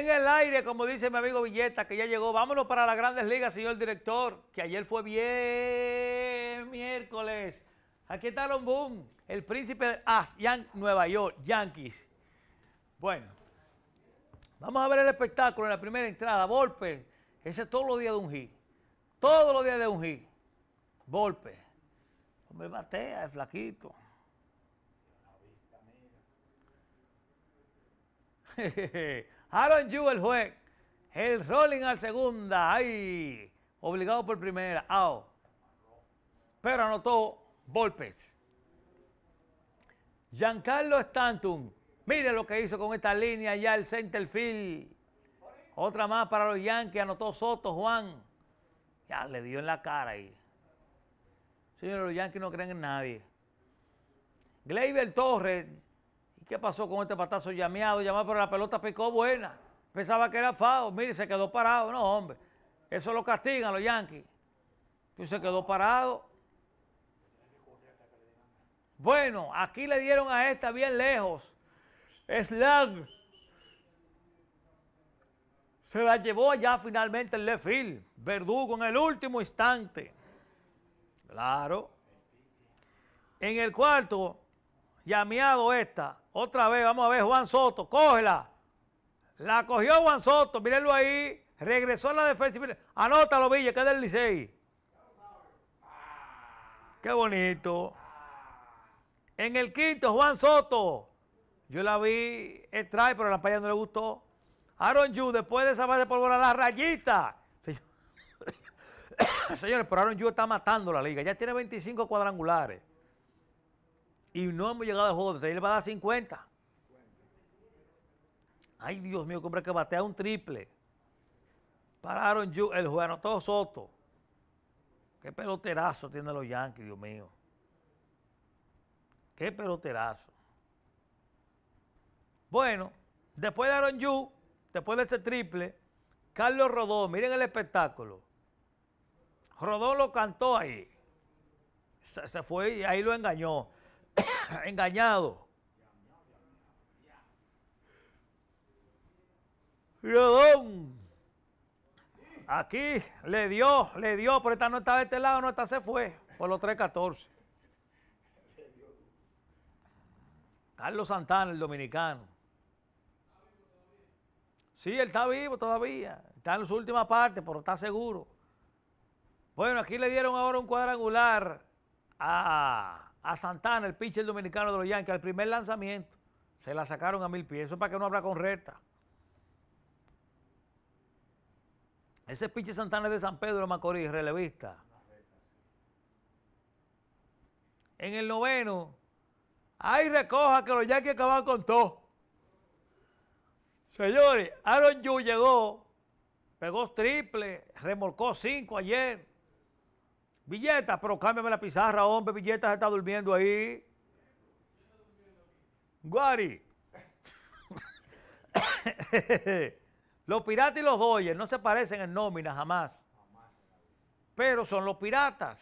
En el aire, como dice mi amigo Villeta, que ya llegó. Vámonos para las grandes ligas, señor director, que ayer fue bien miércoles. Aquí está un Boom, el príncipe de Nueva York, Yankees. Bueno, vamos a ver el espectáculo en la primera entrada. Volpe, ese es todos los días de un hit. Todos los días de un hit. Volpe. Hombre, batea, el flaquito. Aaron Yu el juez. El rolling a segunda. Ahí. Obligado por primera. Out. Pero anotó Volpe. Giancarlo Stanton. Mire lo que hizo con esta línea ya el center field. Otra más para los Yankees. Anotó Soto, Juan. Ya le dio en la cara ahí. Señores, los Yankees no creen en nadie. Gleyber Torres ¿Qué pasó con este patazo llameado? Llamado, pero la pelota picó buena. Pensaba que era FAO. Mire, se quedó parado. No, hombre. Eso lo castigan los Yankees. Pues se quedó parado. Bueno, aquí le dieron a esta bien lejos. Slang. Se la llevó allá finalmente el lefil Verdugo en el último instante. Claro. En el cuarto, llameado esta. Otra vez, vamos a ver, Juan Soto, cógela. La cogió Juan Soto, mírenlo ahí. Regresó a la defensa. Mírenlo. Anótalo, Villa, que es del Licey. Qué bonito. En el quinto, Juan Soto. Yo la vi extrae, pero la playa no le gustó. Aaron Yu, después de esa base de bola, la rayita. Señores, pero Aaron Yu está matando la liga. Ya tiene 25 cuadrangulares. Y no hemos llegado al juego de Él va a dar 50. Ay, Dios mío, hombre que batea un triple. Pararon Yu el no todo Soto. Qué peloterazo tienen los Yankees, Dios mío. Qué peloterazo. Bueno, después de Aaron Yu, después de ese triple, Carlos Rodó miren el espectáculo. Rodó lo cantó ahí. Se, se fue y ahí lo engañó. engañado. Aquí le dio, le dio, pero esta no estaba de este lado, no está, se fue. Por los 314. Carlos Santana, el dominicano. Sí, él está vivo todavía. Está en su última parte, pero está seguro. Bueno, aquí le dieron ahora un cuadrangular a a Santana, el pinche dominicano de los Yankees, al primer lanzamiento. Se la sacaron a mil pies. Eso para que no habla con recta. Ese pinche Santana es de San Pedro Macorís, relevista. En el noveno, ahí recoja que los Yankees acaban con todo. Señores, Aaron Yu llegó, pegó triple, remolcó cinco ayer. Villetas, pero cámbiame la pizarra, hombre. se está durmiendo ahí. Guari. los piratas y los doyes no se parecen en nómina jamás. Pero son los piratas.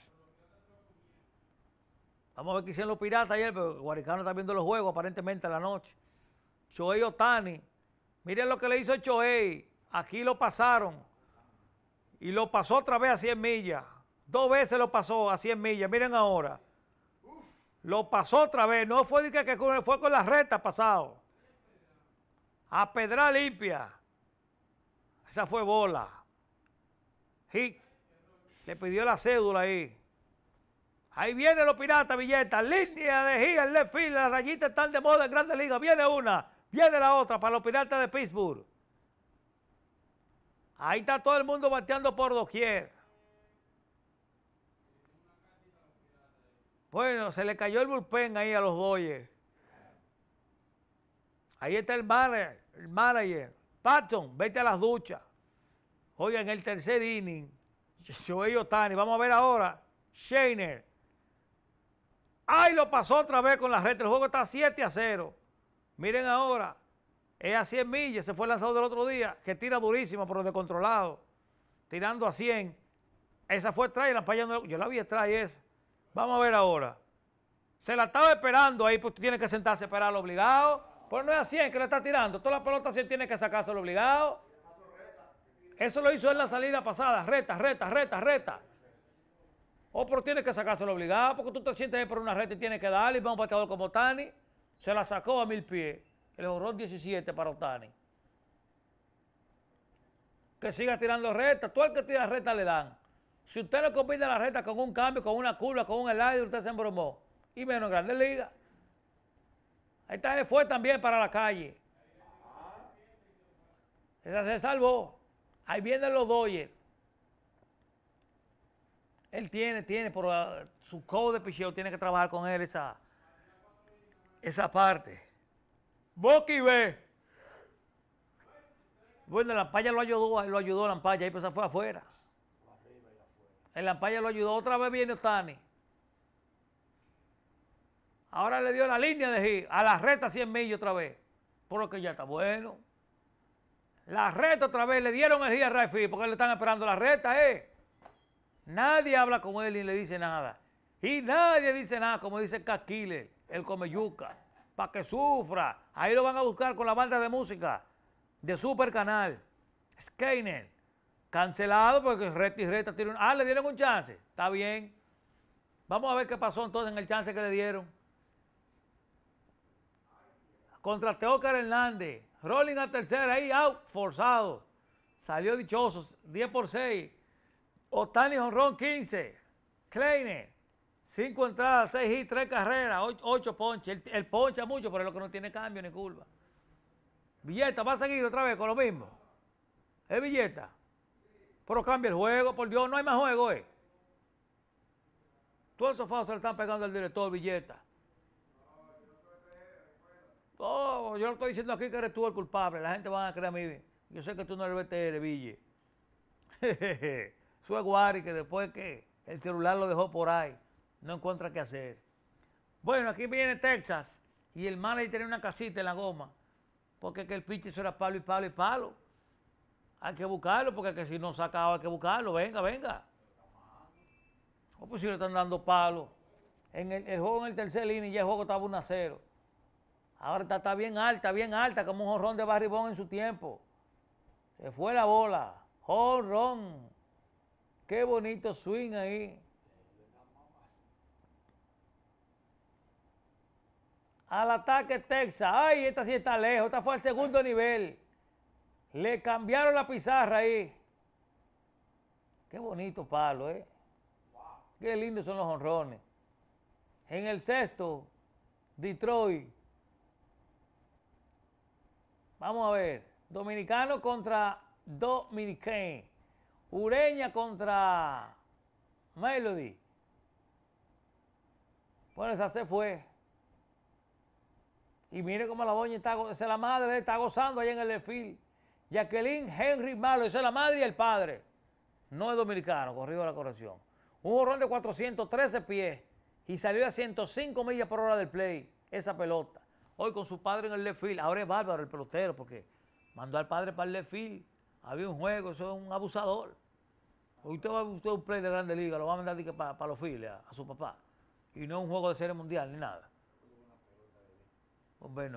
Vamos a ver qué hicieron los piratas ayer, pero Guaricano está viendo los juegos aparentemente a la noche. Choey Otani. Miren lo que le hizo Choey. Aquí lo pasaron. Y lo pasó otra vez a 100 millas. Dos veces lo pasó a 100 millas, miren ahora. Lo pasó otra vez, no fue que, que fue con la reta pasado. A pedra limpia. Esa fue bola. le pidió la cédula ahí. Ahí vienen los piratas, billetas. Línea de gira, el left las rayitas están de moda en Grandes Ligas. Viene una, viene la otra para los piratas de Pittsburgh. Ahí está todo el mundo bateando por doquier. Bueno, se le cayó el bullpen ahí a los Dodgers. Ahí está el manager, el Patton, vete a las duchas. Oigan, en el tercer inning, Joey Otani, vamos a ver ahora, Shainer. ¡Ay, lo pasó otra vez con la red! El juego está 7 a 0. Miren ahora, es a 100 millas, se fue lanzado del otro día, que tira durísimo, pero descontrolado. Tirando a 100. Esa fue trae, la yo la vi trae esa. Vamos a ver ahora. Se la estaba esperando ahí, pues tú que sentarse a esperar lo obligado. Pero pues no es así, es que le está tirando. Toda la pelota sí tiene que sacarse el obligado. Eso lo hizo en la salida pasada. Reta, reta, reta, reta. O oh, pero tiene que sacarse al obligado porque tú te sientes ahí por una reta y tienes que darle. Y va un bateador como Otani. Se la sacó a mil pies. El horror 17 para Otani. Que siga tirando reta. Tú al que tira reta le dan. Si usted le compite la recta con un cambio, con una curva, con un helado, usted se embromó. Y menos en Grandes Ligas. Esta fue también para la calle. Esa se salvó. Ahí vienen los Doyers. Él tiene, tiene, por ah, su code de picheo tiene que trabajar con él esa, esa parte. Boqui ve. Bueno, la Lampaya lo ayudó, lo ayudó la Lampaya, y pues fue afuera. El Lampaya lo ayudó. Otra vez viene Otani. Ahora le dio la línea de GI A la reta 100 millas otra vez. Porque ya está bueno. La reta otra vez. Le dieron el GI a Rafi porque le están esperando la reta, ¿eh? Nadie habla con él y le dice nada. Y nadie dice nada, como dice caquile el Comeyuca. Para que sufra. Ahí lo van a buscar con la banda de música de Super Canal. Skeiner. Cancelado porque recta y recta tiene Ah, le dieron un chance. Está bien. Vamos a ver qué pasó entonces en el chance que le dieron. Contra Teócar Hernández. Rolling a tercera ahí, out, forzado. Salió dichoso, 10 por 6. Otani Honrón, 15. Kleiner, 5 entradas, 6 y 3 carreras, 8 ponches. El, poncha mucho, pero es lo que no tiene cambio ni curva. Villeta, va a seguir otra vez con lo mismo. Es Villeta. Pero cambia el juego, por Dios, no hay más juego, eh. Todos esos se le están pegando al director billeta Oh, yo lo estoy diciendo aquí que eres tú el culpable. La gente va a creer a mí. Yo sé que tú no eres BTR, Ville. Su Guari, que después que el celular lo dejó por ahí, no encuentra qué hacer. Bueno, aquí viene Texas y el mal ahí tenía una casita en la goma. Porque que el eso era palo y palo y palo. Hay que buscarlo, porque si no sacaba hay que buscarlo. Venga, venga. O oh, pues si le están dando palo En el, juego en el tercer inning ya el juego estaba 1 a 0. Ahora está, bien alta, bien alta, como un jorrón de barribón en su tiempo. Se fue la bola. Jorrón. Qué bonito swing ahí. Al ataque Texas. Ay, esta sí está lejos. Esta fue al segundo nivel. Le cambiaron la pizarra ahí. Qué bonito palo, ¿eh? Qué lindos son los honrones. En el sexto, Detroit. Vamos a ver. Dominicano contra Dominican. Ureña contra Melody. Bueno, esa se fue. Y mire cómo la boña está, es la madre está gozando ahí en el desfile. Jacqueline Henry Malo, esa es la madre y el padre. No es dominicano, corrió la corrección. Un borrón de 413 pies y salió a 105 millas por hora del play esa pelota. Hoy con su padre en el left field. Ahora es bárbaro el pelotero porque mandó al padre para el left field. Había un juego, eso es un abusador. Hoy Usted va a usted un play de grande liga, lo va a mandar para, los files, a, su papá. Y no es un juego de serie mundial ni nada. Hombre,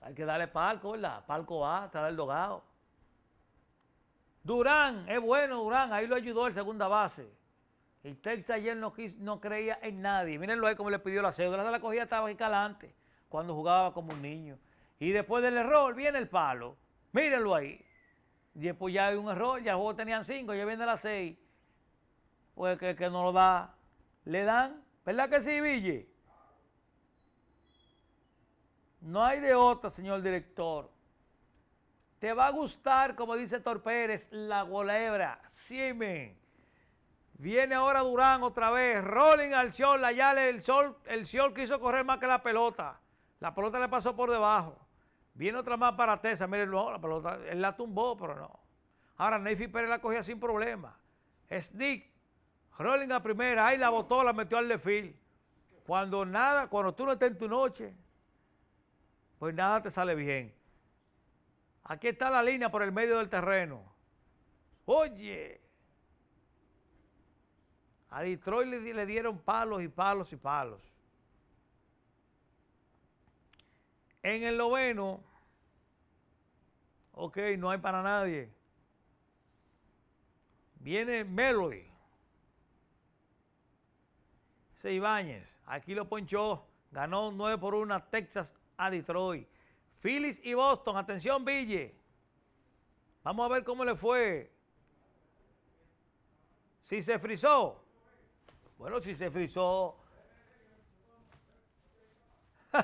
hay que darle palco, ¿verdad? Palco va, está el dogado. Durán, es bueno Durán, ahí lo ayudó el segunda base. El Texas ayer no, creía en nadie. Mírenlo ahí como le pidió la cédula. de la cogía estaba ahí calante cuando jugaba como un niño. Y después del error viene el palo. Mírenlo ahí. Y después ya hay un error, ya el juego tenían cinco, ya viene la seis. Pues que, que no lo da. Le dan, ¿verdad que sí, Ville? No hay de otra, señor director. Te va a gustar, como dice Tor Pérez, la golebra. Siemen. Viene ahora Durán otra vez. Rolling al Sol. le el Sol, el Sol quiso correr más que la pelota. La pelota le pasó por debajo. Viene otra más para Tesa. mire no, la pelota, él la tumbó, pero no. Ahora Neyfi Pérez la cogía sin problema. Sneak. Rolling a primera. Ahí la botó, la metió al lefil. Cuando nada, cuando tú no estés en tu noche pues nada te sale bien. Aquí está la línea por el medio del terreno. Oye, a Detroit le, dieron palos y palos y palos. En el noveno, ok, no hay para nadie. Viene Melody. Ese Ibáñez, aquí lo ponchó, ganó 9 por 1 Texas Detroit. Phillies y Boston, atención Ville. Vamos a ver cómo le fue. Si se frizó. Bueno, si se frizó.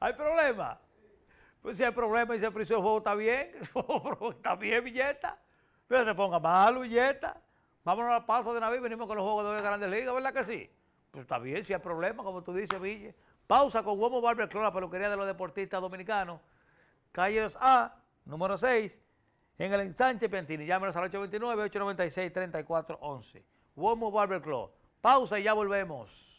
¿Hay problema? Pues si hay problema y se frizó el juego, está bien. está bien, Villeta. No se ponga mal, Villeta. Vámonos a paso de Naví, venimos con los juegos de hoy de Grandes Ligas, ¿verdad que sí? Pues está bien, si hay problema, como tú dices, Ville. Pausa con Huomo Club, la peluquería de los deportistas dominicanos. Calles a número 6, en el ensanche Piantini. Llámenos al 829-896-3411. Barber Club, Pausa y ya volvemos.